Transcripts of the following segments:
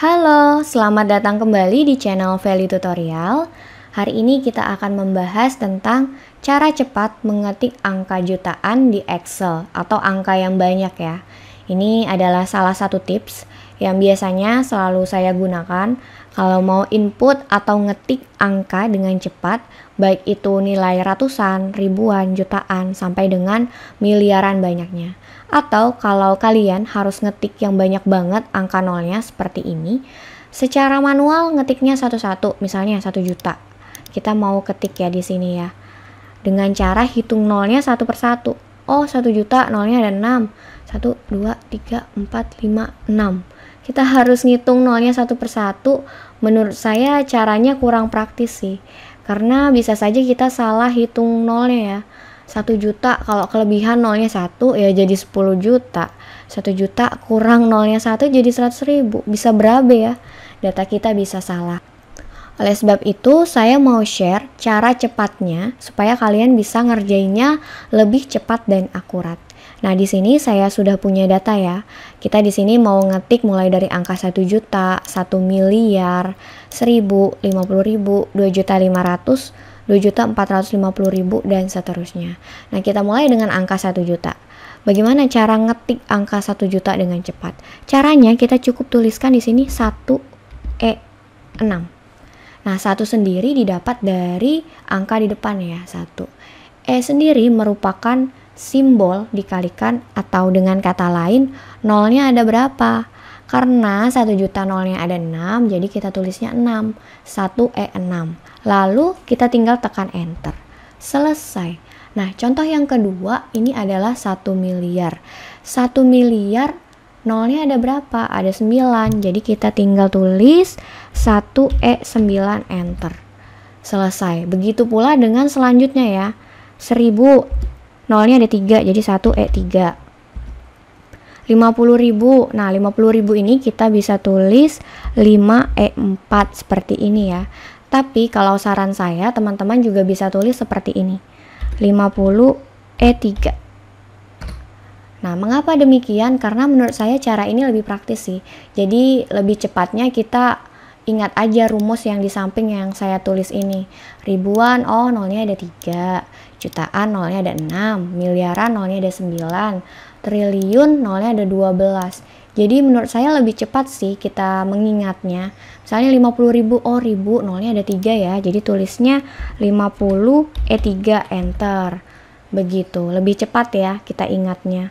Halo, selamat datang kembali di channel Value Tutorial. Hari ini kita akan membahas tentang cara cepat mengetik angka jutaan di Excel atau angka yang banyak ya. Ini adalah salah satu tips yang biasanya selalu saya gunakan kalau mau input atau ngetik angka dengan cepat, baik itu nilai ratusan, ribuan, jutaan, sampai dengan miliaran banyaknya. Atau kalau kalian harus ngetik yang banyak banget angka nolnya seperti ini, secara manual ngetiknya satu-satu, misalnya satu juta. Kita mau ketik ya di sini ya. Dengan cara hitung nolnya satu persatu. Oh, satu juta nolnya ada enam. 1, 2, 3, 4, 5, 6 kita harus ngitung nolnya satu persatu menurut saya caranya kurang praktis sih karena bisa saja kita salah hitung nolnya ya 1 juta kalau kelebihan nolnya 1 ya jadi 10 juta 1 juta kurang nolnya 1 jadi 100 ribu bisa berabe ya data kita bisa salah oleh sebab itu, saya mau share cara cepatnya supaya kalian bisa ngerjainnya lebih cepat dan akurat. Nah, di sini saya sudah punya data ya. Kita di sini mau ngetik mulai dari angka 1 juta, 1 miliar, 1000, 50 ribu, 2 juta 500, 2 juta 450 ribu, dan seterusnya. Nah, kita mulai dengan angka 1 juta. Bagaimana cara ngetik angka 1 juta dengan cepat? Caranya kita cukup tuliskan di sini 1 E 6. Nah, satu sendiri didapat dari angka di depan ya, satu. E sendiri merupakan simbol dikalikan atau dengan kata lain nolnya ada berapa? Karena satu juta nolnya ada 6, jadi kita tulisnya 6. 1E6. Lalu kita tinggal tekan enter. Selesai. Nah, contoh yang kedua ini adalah satu miliar. satu miliar nolnya ada berapa? Ada 9. Jadi kita tinggal tulis 1E9 enter. Selesai. Begitu pula dengan selanjutnya ya. 1000 nolnya ada 3 jadi 1E3. 50.000. Nah, 50.000 ini kita bisa tulis 5E4 seperti ini ya. Tapi kalau saran saya teman-teman juga bisa tulis seperti ini. 50 E3 Nah, mengapa demikian? Karena menurut saya cara ini lebih praktis sih. Jadi, lebih cepatnya kita ingat aja rumus yang di samping yang saya tulis ini. Ribuan, oh nolnya ada tiga Jutaan, nolnya ada enam Miliaran, nolnya ada sembilan Triliun, nolnya ada dua belas Jadi menurut saya lebih cepat sih kita mengingatnya. Misalnya 50 ribu, oh ribu, nolnya ada tiga ya. Jadi tulisnya 50 E3, eh, enter. Begitu, lebih cepat ya kita ingatnya.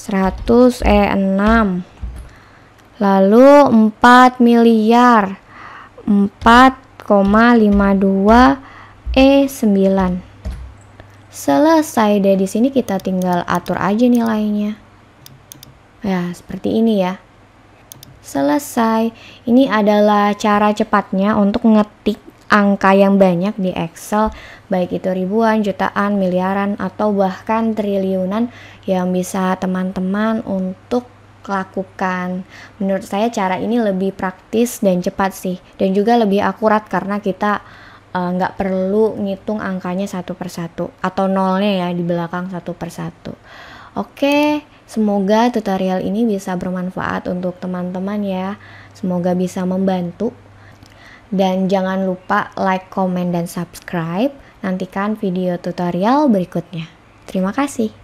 100 eh 6 lalu 4 miliar 4,52 E 9 selesai dari sini kita tinggal atur aja nilainya ya seperti ini ya selesai ini adalah cara cepatnya untuk ngetik angka yang banyak di Excel, baik itu ribuan, jutaan, miliaran, atau bahkan triliunan yang bisa teman-teman untuk lakukan. Menurut saya cara ini lebih praktis dan cepat sih, dan juga lebih akurat karena kita eh, nggak uh, perlu ngitung angkanya satu persatu atau nolnya ya di belakang satu persatu. Oke, semoga tutorial ini bisa bermanfaat untuk teman-teman ya. Semoga bisa membantu dan jangan lupa like, comment, dan subscribe. Nantikan video tutorial berikutnya. Terima kasih.